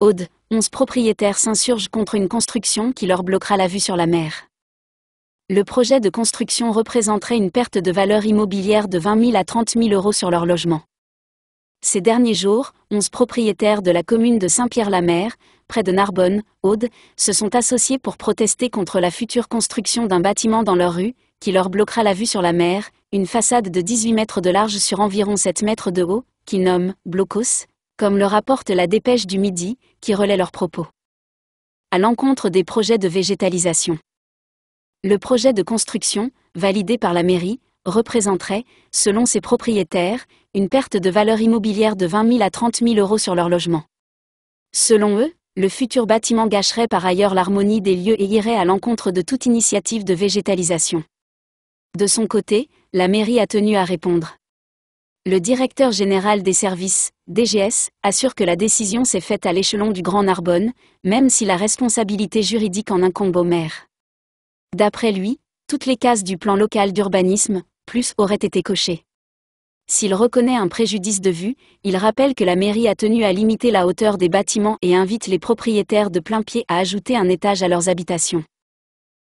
Aude, 11 propriétaires s'insurgent contre une construction qui leur bloquera la vue sur la mer. Le projet de construction représenterait une perte de valeur immobilière de 20 000 à 30 000 euros sur leur logement. Ces derniers jours, 11 propriétaires de la commune de Saint-Pierre-la-Mer, près de Narbonne, Aude, se sont associés pour protester contre la future construction d'un bâtiment dans leur rue, qui leur bloquera la vue sur la mer, une façade de 18 mètres de large sur environ 7 mètres de haut, qu'ils nomment Blocos, comme le rapporte la dépêche du Midi, qui relaie leurs propos. À l'encontre des projets de végétalisation. Le projet de construction, validé par la mairie, représenterait, selon ses propriétaires, une perte de valeur immobilière de 20 000 à 30 000 euros sur leur logement. Selon eux, le futur bâtiment gâcherait par ailleurs l'harmonie des lieux et irait à l'encontre de toute initiative de végétalisation. De son côté, la mairie a tenu à répondre le directeur général des services, DGS, assure que la décision s'est faite à l'échelon du Grand Narbonne, même si la responsabilité juridique en incombe au maire. D'après lui, toutes les cases du plan local d'urbanisme, plus auraient été cochées. S'il reconnaît un préjudice de vue, il rappelle que la mairie a tenu à limiter la hauteur des bâtiments et invite les propriétaires de plain pied à ajouter un étage à leurs habitations.